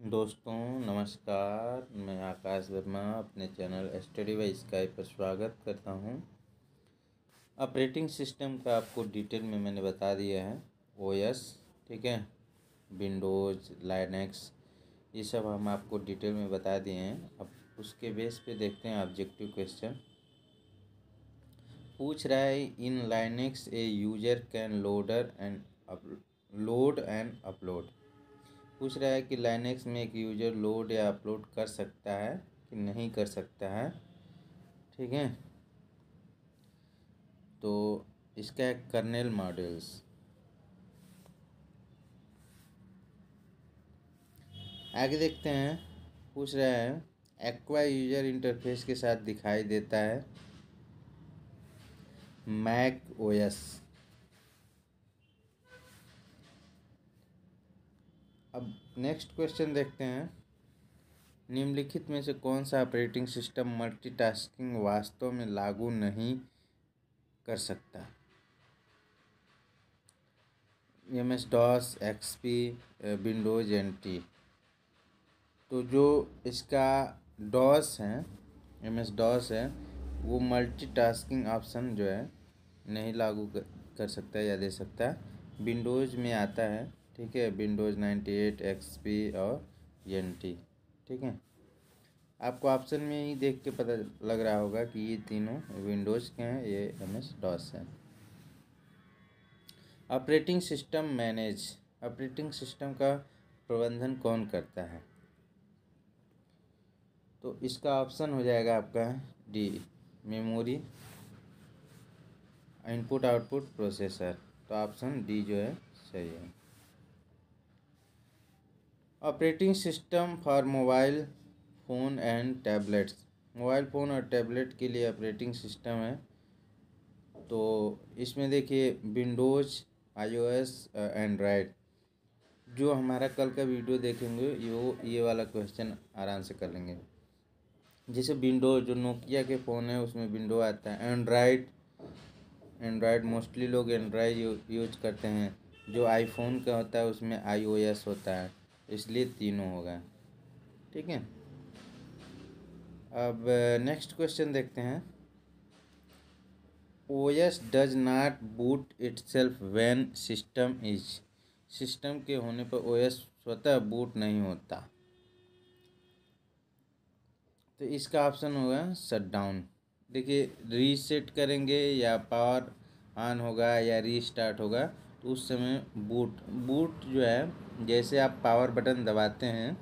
हम्म। दोस्तों नमस्कार मैं आकाश वर्मा अपने चैनल स्टडी बाई स्काई पर स्वागत करता हूं ऑपरेटिंग सिस्टम का आपको डिटेल में मैंने बता दिया है ओएस ठीक है विंडोज़ लाइनेक्स ये सब हम आपको डिटेल में बता दिए हैं अब उसके बेस पे देखते हैं ऑब्जेक्टिव क्वेश्चन पूछ रहा है in Linux a user can loader and load and upload पूछ रहा है कि लाइनेक्स में एक यूज़र लोड या अपलोड कर सकता है कि नहीं कर सकता है ठीक है तो इसका एक कर्नेल मॉडल्स आगे देखते हैं पूछ रहा है एक्वा यूजर इंटरफेस के साथ दिखाई देता है मैक ओएस अब नेक्स्ट क्वेश्चन देखते हैं निम्नलिखित में से कौन सा ऑपरेटिंग सिस्टम मल्टीटास्किंग वास्तव में लागू नहीं कर सकता M S DOS X P Windows N T तो जो इसका डॉस है एम एस डॉस है वो मल्टीटास्किंग ऑप्शन जो है नहीं लागू कर, कर सकता या दे सकता है विंडोज़ में आता है ठीक है विंडोज़ नाइन्टी एक्स एक्सपी और टी ठीक है आपको ऑप्शन में ही देख के पता लग रहा होगा कि ये तीनों विंडोज़ के हैं ये एम एस डॉस है operating system manage operating system का प्रबंधन कौन करता है तो इसका ऑप्शन हो जाएगा आपका D memory input output processor तो ऑप्शन डी जो है सही है operating system for mobile phone and tablets mobile phone और टैबलेट के लिए ऑपरेटिंग सिस्टम है तो इसमें देखिए विंडोज़ आईओएस एंड्रॉयड जो हमारा कल का वीडियो देखेंगे वो ये वाला क्वेश्चन आराम से कर लेंगे जैसे विंडो जो नोकिया के फ़ोन है उसमें विंडो आता है एंड्रॉयड एंड्रॉयड मोस्टली लोग एंड्रॉयड यूज करते हैं जो आईफोन का होता है उसमें आईओएस होता है इसलिए तीनों हो गए ठीक है अब नेक्स्ट क्वेश्चन देखते हैं O S does not boot itself when system is system के होने पर ओ एस स्वतः बूट नहीं होता तो इसका ऑप्शन होगा शट डाउन देखिए रीसेट करेंगे या पावर ऑन होगा या रीस्टार्ट होगा तो उस समय बूट बूट जो है जैसे आप पावर बटन दबाते हैं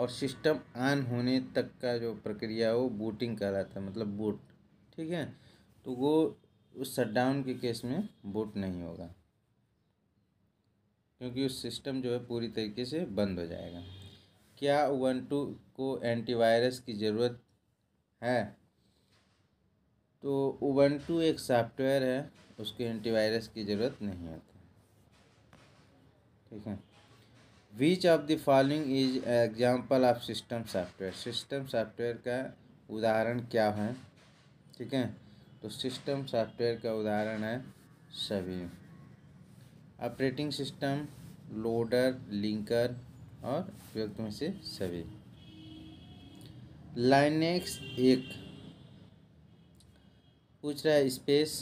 और सिस्टम ऑन होने तक का जो प्रक्रिया वो बूटिंग कहलाता है मतलब बूट ठीक है तो वो उस शटडाउन के केस में बूट नहीं होगा क्योंकि उस सिस्टम जो है पूरी तरीके से बंद हो जाएगा क्या वन टू को एंटीवायरस की ज़रूरत है तो उबंटू एक सॉफ्टवेयर है उसके एंटीवायरस की ज़रूरत नहीं होती ठीक है which of the following is example of system software system software का उदाहरण क्या है ठीक है तो सिस्टम सॉफ्टवेयर का उदाहरण है सभी ऑपरेटिंग सिस्टम लोडर लिंकर और उपयुक्त में से सभी लाइनेक्स एक पूछ रहा है स्पेस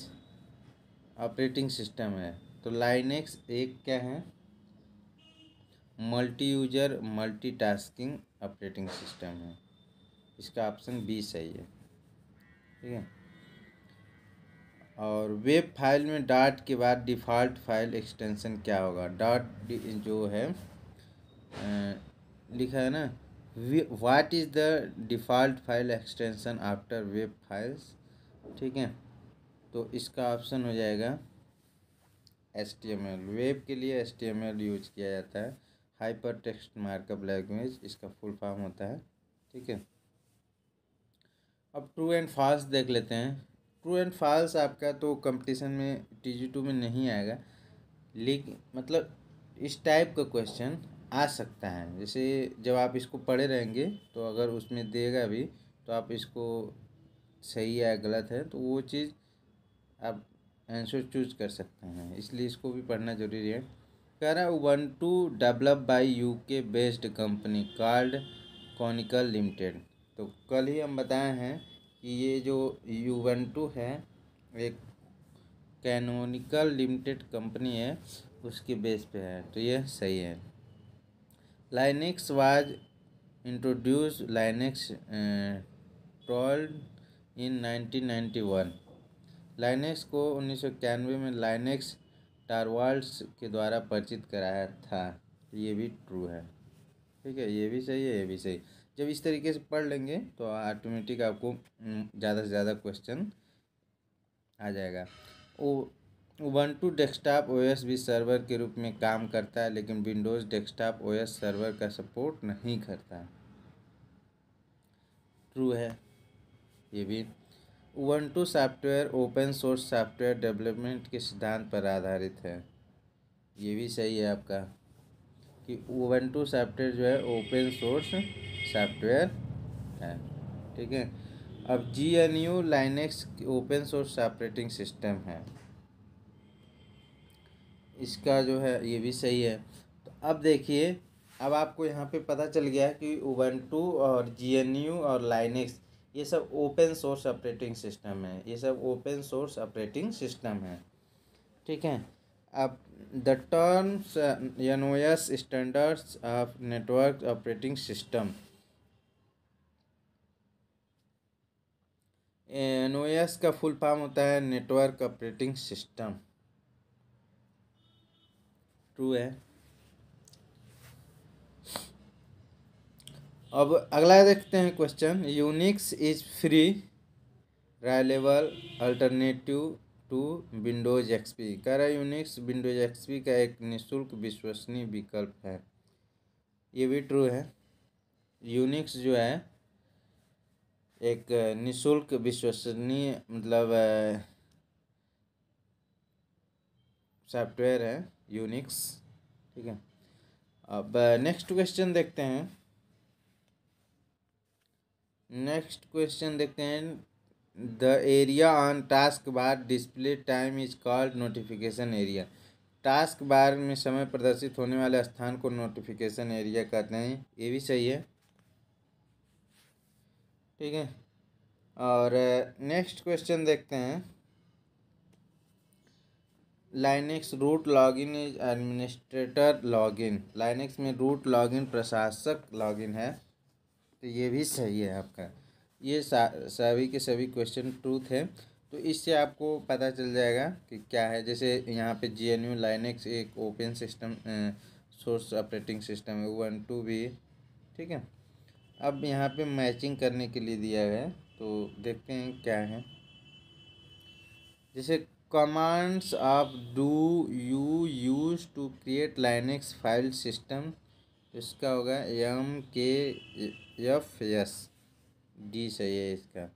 ऑपरेटिंग सिस्टम है तो लाइनेक्स एक क्या है multi user tasking operating system है इसका ऑप्शन बी सही है ठीक है और वेब फाइल में डॉट के बाद डिफ़ॉल्ट फाइल एक्सटेंशन क्या होगा डॉट जो है लिखा है ना what is the default file extension after web files ठीक है तो इसका ऑप्शन हो जाएगा S T M L web के लिए S T M L use किया जाता है हाइपर टेक्स्ट मार्कअप लैंग्वेज इसका फुल फॉर्म होता है ठीक है अब ट्रू एंड फॉल्स देख लेते हैं ट्रू एंड फॉल्स आपका तो कंपटीशन में टी जी टू में नहीं आएगा लेकिन मतलब इस टाइप का क्वेश्चन आ सकता है जैसे जब आप इसको पढ़े रहेंगे तो अगर उसमें देगा भी तो आप इसको सही है गलत है तो वो चीज़ आप आंसर चूज कर सकते हैं इसलिए इसको भी पढ़ना जरूरी है कह रहा है Ubuntu develop by U K based company Canonical limited तो कल ही हम बताए हैं कि ये जो यू वन टू है एक कैनोनिकल लिमिटेड कंपनी है उसके बेस पे है तो ये सही है लाइनिक्स वाज इंट्रोड्यूस लाइनिक्स ट्रॉल्ड इन 1991 लाइनेक्स को उन्नीस में लाइनेक्स टारवाल्ड्स के द्वारा परिचित कराया था ये भी ट्रू है ठीक है ये भी सही है ये भी सही जब इस तरीके से पढ़ लेंगे तो ऑटोमेटिक आपको ज़्यादा से ज़्यादा क्वेश्चन आ जाएगा वन टू डेस्कटॉप ओएस भी सर्वर के रूप में काम करता है लेकिन विंडोज़ डेस्कटॉप ओएस सर्वर का सपोर्ट नहीं करता ट्रू है ये भी टू software open source software development के सिद्धांत पर आधारित है ये भी सही है आपका कि टू सॉफ्टवेयर जो है ओपन सोर्स सॉफ्टवेयर है ठीक है अब G N U Linux open source operating system है इसका जो है ये भी सही है तो अब देखिए अब आपको यहाँ पे पता चल गया कि टू और जी एन यू और लाइनेक्स ये सब ओपन सोर्स ऑपरेटिंग सिस्टम है ये सब ओपन सोर्स ऑपरेटिंग सिस्टम है ठीक है अब the terms NOS standards of network operating system NOS का फुल फॉर्म होता है नेटवर्क ऑपरेटिंग सिस्टम ट्रू है अब अगला देखते हैं question Unix is free reliable alternative to Windows XP कह रहा है यूनिक्स विंडोज एक्सपी का एक निःशुल्क विश्वसनीय विकल्प है ये भी ट्रू है यूनिक्स जो है एक निशुल्क विश्वसनीय मतलब सॉफ्टवेयर है यूनिक्स ठीक है अब नेक्स्ट क्वेश्चन देखते हैं नेक्स्ट क्वेश्चन देखते हैं the area on task bar display time is called notification area task bar में समय प्रदर्शित होने वाले स्थान को नोटिफिकेशन एरिया कहते हैं ये भी सही है ठीक है और नेक्स्ट क्वेश्चन देखते हैं Linux root login is administrator login Linux में रूट लॉगिन प्रशासक लॉगिन है तो ये भी सही है आपका ये सभी के सभी क्वेश्चन ट्रूथ हैं तो इससे आपको पता चल जाएगा कि क्या है जैसे यहाँ पे जी एन यू लाइनेक्स एक open system source operating system है वन टू भी ठीक है अब यहाँ पे मैचिंग करने के लिए दिया है तो देखते हैं क्या है जैसे कमांड्स आप do you use to create linux file system इसका होगा एम के एफ एस डी सही है इसका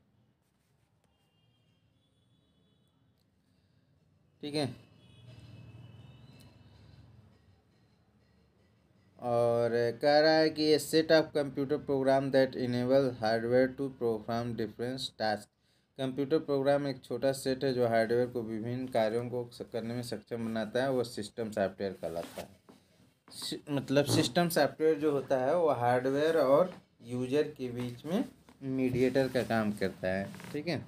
ठीक है और कह रहा है कि a set of computer program that enable hardware to program difference task computer program एक छोटा सेट है जो हार्डवेयर को विभिन्न कार्यों को करने में सक्षम बनाता है वह सिस्टम सॉफ्टवेयर कहलाता है मतलब सिस्टम सॉफ्टवेयर जो होता है वो हार्डवेयर और यूजर के बीच में मीडिएटर का काम करता है ठीक है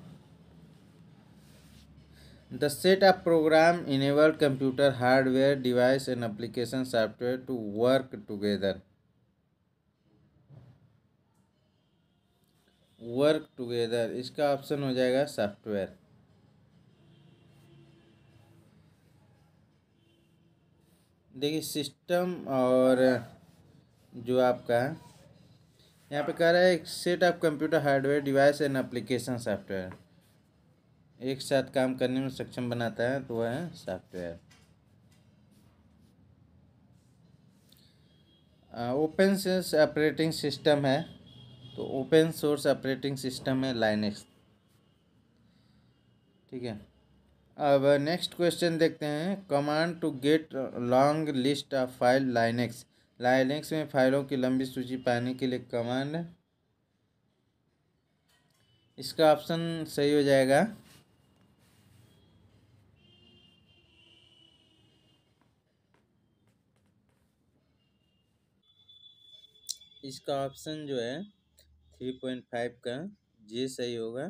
the set of program enable computer hardware device and application software to work together work together इसका ऑप्शन हो जाएगा सॉफ्टवेयर देखिए सिस्टम और जो आपका यहाँ पे कह रहा है एक set of computer hardware device and application software एक साथ काम करने में सक्षम बनाता है तो वह है software open source operating system है तो ओपन सोर्स ऑपरेटिंग सिस्टम है लाइनेक्स ठीक है अब नेक्स्ट क्वेश्चन देखते हैं command to get long list of file Linux Linux में फाइलों की लंबी सूची पाने के लिए कमांड इसका ऑप्शन सही हो जाएगा इसका ऑप्शन जो है थ्री पॉइंट फाइव का ये सही होगा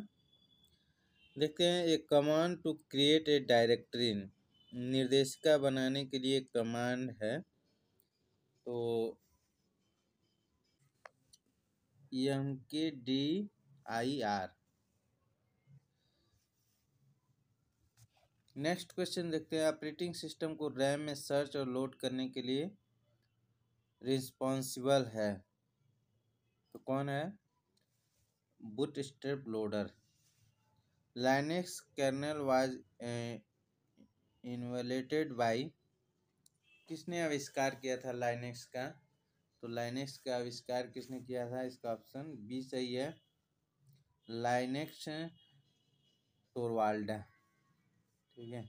देखते हैं a command to create a directory निर्देशिका बनाने के लिए कमांड है तो M K D I R next question देखते हैं ऑपरेटिंग सिस्टम को रैम में सर्च और लोड करने के लिए रिस्पॉन्सिबल है तो कौन है boot step loader Linux kernel was invented by किसने आविष्कार किया था लाइनेक्स का तो लाइनेक्स का आविष्कार किसने किया था इसका ऑप्शन बी सही है लाइनेक्स टोरवाल्ड ठीक है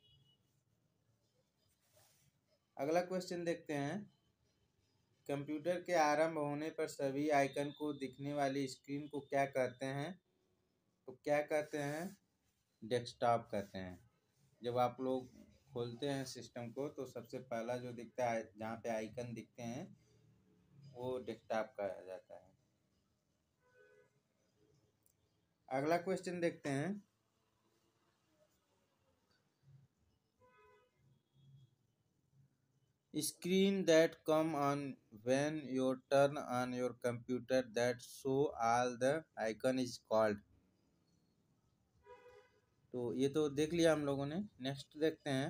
अगला क्वेश्चन देखते हैं कंप्यूटर के आरंभ होने पर सभी आइकन को दिखने वाली स्क्रीन को क्या कहते हैं तो क्या कहते हैं डेस्कटॉप कहते हैं जब आप लोग खोलते हैं सिस्टम को तो सबसे पहला जो दिखता है जहाँ पे आइकन दिखते हैं वो डेस्कटॉप कहा जाता है अगला क्वेश्चन देखते हैं screen that come on when your turn on your computer that show all the icon is called तो ये तो देख लिया हम लोगों ने नेक्स्ट देखते हैं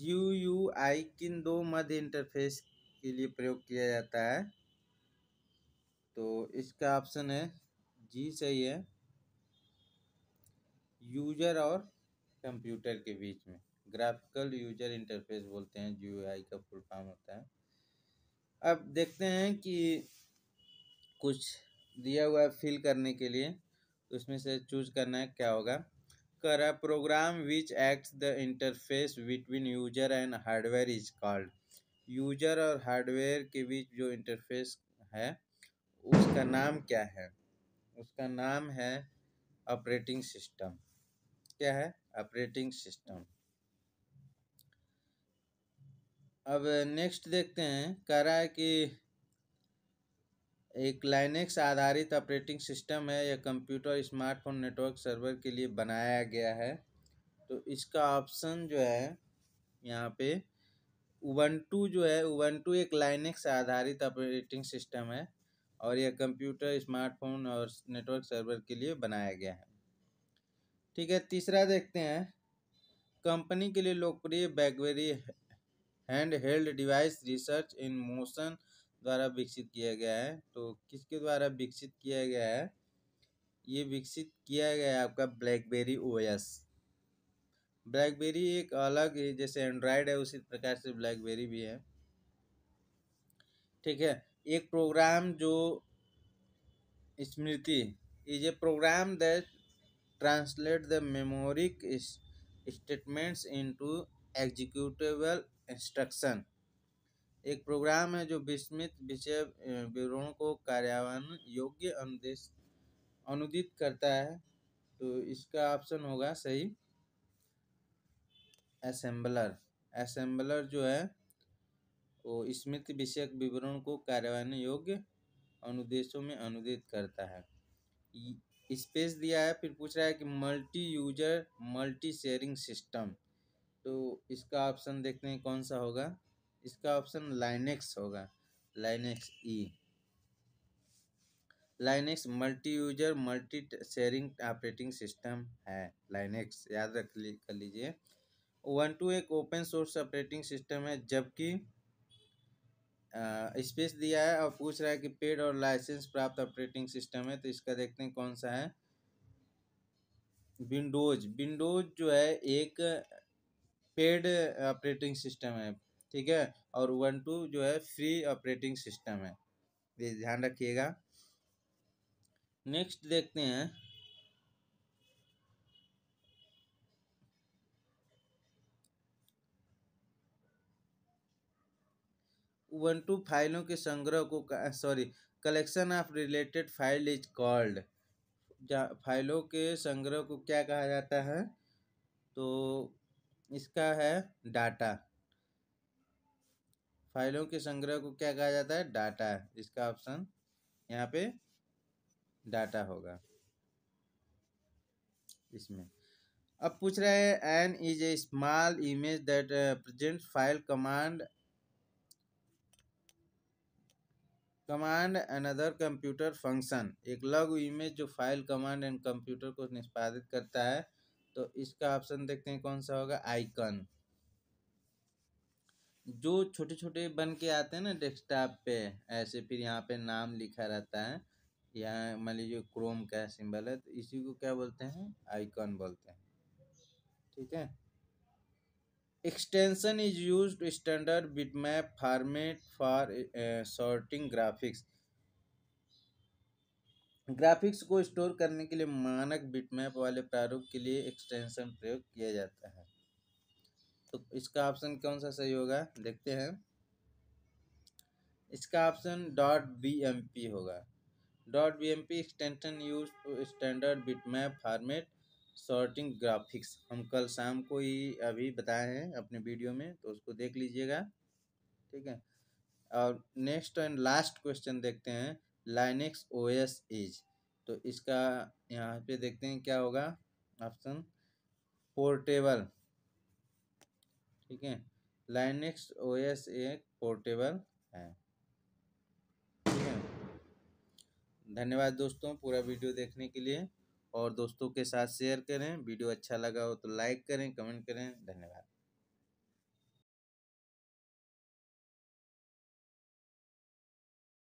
यू यू आई किन दो मध्य इंटरफेस के लिए प्रयोग किया जाता है तो इसका ऑप्शन है जी सही है यूजर और कंप्यूटर के बीच में ग्राफिकल यूजर इंटरफेस बोलते हैं जी यू आई का फुल फॉर्म होता है अब देखते हैं कि कुछ दिया हुआ है फिल करने के लिए उसमें से चूज करना है क्या होगा कर रहा है program which act the interface between user and hardware is called user और हार्डवेयर के बीच जो इंटरफेस है उसका नाम क्या है उसका नाम है ऑपरेटिंग सिस्टम क्या है ऑपरेटिंग सिस्टम अब नेक्स्ट देखते हैं कह रहा है कि एक लाइनेक्स आधारित ऑपरेटिंग सिस्टम है यह कंप्यूटर स्मार्टफोन नेटवर्क सर्वर के लिए बनाया गया है तो इसका ऑप्शन जो है यहाँ पे उबंटू जो है उबंटू एक लाइनेक्स आधारित ऑपरेटिंग सिस्टम है और यह कंप्यूटर स्मार्टफोन और नेटवर्क सर्वर के लिए बनाया गया है ठीक है तीसरा देखते हैं कंपनी के लिए लोकप्रिय BlackBerry hand held device Research In Motion द्वारा विकसित किया गया है तो किसके द्वारा विकसित किया गया है ये विकसित किया गया है आपका ब्लैकबेरी ओएस ब्लैकबेरी एक अलग जैसे एंड्रॉयड है उसी प्रकार से ब्लैकबेरी भी है ठीक है एक प्रोग्राम जो स्मृति is a program that translate the mnemonic statements into executable instruction एक प्रोग्राम है जो विस्मित विषय विवरण को कार्यान्वयन योग्य अनुदेश अनुदित करता है तो इसका ऑप्शन होगा सही असेंबलर असेंबलर जो है वो स्मृत विषयक विवरण को कार्यान्वयन योग्य अनुदेशों में अनुदित करता है स्पेस दिया है फिर पूछ रहा है कि multi user multi sharing system तो इसका ऑप्शन देखते हैं कौन सा होगा इसका ऑप्शन लाइनेक्स होगा लाइनेक्स ई Linux multi user multi sharing operating system है लाइनेक्स याद रख ली कर लीजिए वन टू एक ओपन सोर्स ऑपरेटिंग सिस्टम है जबकि स्पेस दिया है और पूछ रहा है कि पेड और लाइसेंस प्राप्त ऑपरेटिंग सिस्टम है तो इसका देखते हैं कौन सा है विंडोज विंडोज जो है एक पेड ऑपरेटिंग सिस्टम है ठीक है और वन टू जो है फ्री ऑपरेटिंग सिस्टम है ये ध्यान रखिएगा नेक्स्ट देखते हैं वन टू फाइलों के संग्रह को sorry collection of related file is called फाइलों के संग्रह को क्या कहा जाता है तो इसका है डाटा फाइलों के संग्रह को क्या कहा जाता है डाटा इसका ऑप्शन यहाँ पे डाटा होगा इसमें अब पूछ रहा है एन is a small image that present file command command another computer function एक लघु इमेज जो फाइल कमांड एंड कंप्यूटर को निष्पादित करता है तो इसका ऑप्शन देखते हैं कौन सा होगा आइकन जो छोटे छोटे बन के आते हैं ना डेस्कटॉप पे ऐसे फिर यहाँ पे नाम लिखा रहता है यहाँ मान लीजिए क्रोम का सिंबल है तो इसी को क्या बोलते हैं आइकॉन बोलते हैं ठीक है extension is use standard bitmap format for shorting graphics graphics को स्टोर करने के लिए मानक बिटमैप वाले प्रारूप के लिए एक्सटेंशन प्रयोग किया जाता है तो इसका ऑप्शन कौन सा सही होगा देखते हैं इसका option dot B M P होगा dot B M P extension use standard bitmap format shorting graphics हम कल शाम को ही अभी बताए हैं अपने वीडियो में तो उसको देख लीजिएगा ठीक है और नेक्स्ट एंड लास्ट क्वेश्चन देखते हैं लाइनेक्स ओ एस इज तो इसका यहाँ पे देखते हैं क्या होगा ऑप्शन पोर्टेबल ठीक है लाइनिक्स ओ एस एक पोर्टेबल है ठीक है धन्यवाद दोस्तों पूरा वीडियो देखने के लिए और दोस्तों के साथ शेयर करें वीडियो अच्छा लगा हो तो लाइक करें कमेंट करें धन्यवाद